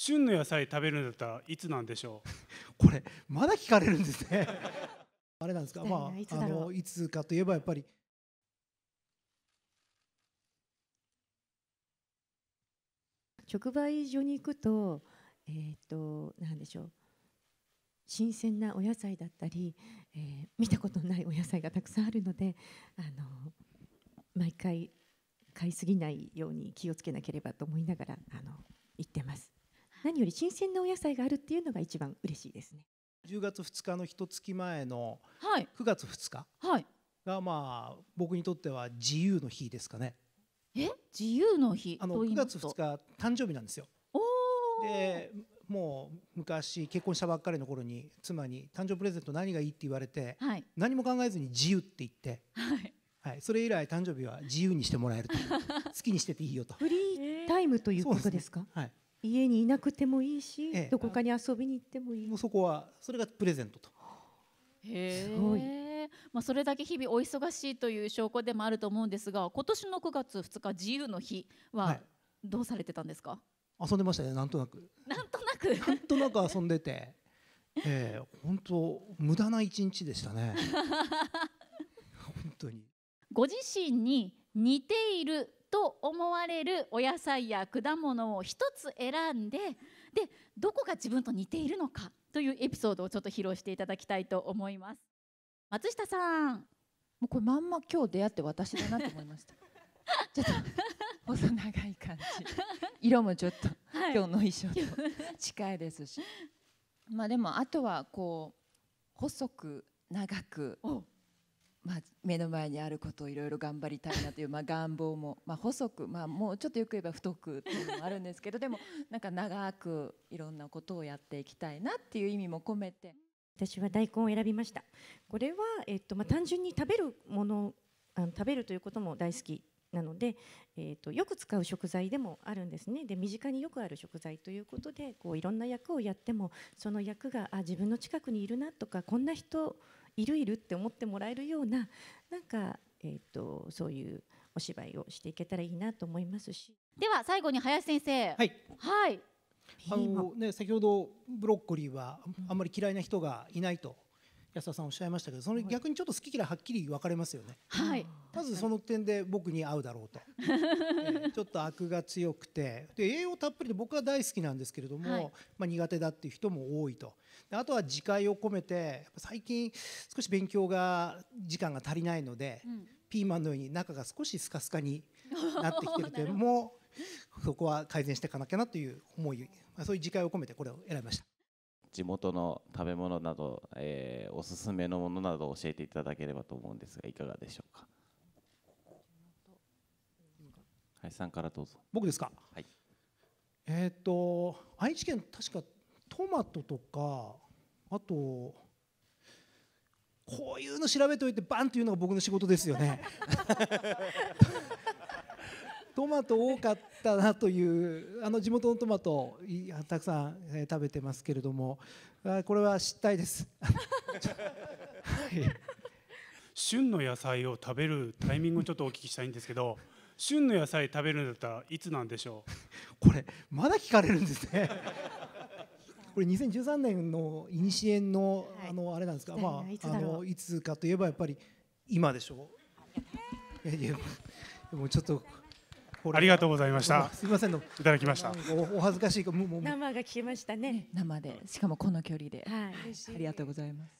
旬の野菜食べるんだったらいつなんでしょう これまだ聞かれるんですね あれなんですか、まあ、いつあのいつかといえばやっぱり直売所に行くと,、えーと、と何でしょう新鮮なお野菜だったり、えー、見たことないお野菜がたくさんあるのであの毎回買いすぎないように気をつけなければと思いながらあの行ってます。何より新鮮なお野菜があるっていうのが一番嬉しいですね。10月2日の一月前の9月2日がまあ僕にとっては自由の日ですかね。え自由の日あの9月2日誕生日なんですよ。おでもう昔結婚したばっかりの頃に妻に誕生プレゼント何がいいって言われて、はい、何も考えずに自由って言って、はいはい、それ以来誕生日は自由にしてもらえると好き にしてていいよと。フリータイムということですか、ね、はい家にいなくてもいいし、ええ、どこかに遊びに行ってもいいもうそこはそれがプレゼントとすごい、まあ、それだけ日々お忙しいという証拠でもあると思うんですが今年の9月2日自由の日はどうされてたんですか、はい、遊んでましたねなんとなくなんとなくなんとなく遊んでて、えー、本当無駄な一日でしたね 本当にご自身に似ていると思われるお野菜や果物を一つ選んででどこが自分と似ているのかというエピソードをちょっと披露していただきたいと思います松下さんもうこれまんま今日出会って私だなと思いました ちょっと細長い感じ色もちょっと、はい、今日の衣装と近いですしまあでもあとはこう細く長くまあ、目の前にあることをいろいろ頑張りたいなという、まあ、願望も、まあ、細く、まあ、もうちょっとよく言えば太くっていうのもあるんですけどでもなんか長くいろんなことをやっていきたいなっていう意味も込めて私は大根を選びましたこれは、えっとまあ、単純に食べるものあの食べるということも大好きなので、えーと、よく使う食材でもあるんですねで身近によくある食材ということでこういろんな役をやってもその役があ自分の近くにいるなとかこんな人いるいるって思ってもらえるようななんか、えーと、そういうお芝居をしていけたらいいなと思いますしでは最後に林先生はい、はいあのね、先ほどブロッコリーはあんまり嫌いな人がいないと安田さんおっしゃいましたけどその逆にちょっと好き嫌いはっきり分かれますよね。はい、まずその点で僕に合うだろうと、えー、ちょっとアクが強くてで栄養たっぷりで僕は大好きなんですけれども、はい、まあ、苦手だっていう人も多いとあとは自戒を込めて最近少し勉強が時間が足りないので、うん、ピーマンのように中が少しスカスカになってきてる点も そこは改善していかなきゃなという思い、まあ、そういう自戒を込めてこれを選びました。地元の食べ物など、えー、おすすめのものなど教えていただければと思うんですがいかがでしょうか。い、さんからどうぞ僕ですか、はい、えっ、ー、と愛知県確かトマトとかあとこういうの調べておいてバンっていうのが僕の仕事ですよねトマト多かったなというあの地元のトマトたくさん、えー、食べてますけれどもあこれは失態です はい、旬の野菜を食べるタイミングをちょっとお聞きしたいんですけど旬の野菜食べるんだったらいつなんでしょう これまだ聞かれるんですね これ2013年のいにしえのあのあれなんですか、はい、まああのいつかといえばやっぱり今でしょう いやいやもうちょっとありがとうございました。すみませんいただきました。おお恥ずかしい生が聞けましたね。生で、しかもこの距離で。はい、ありがとうございます。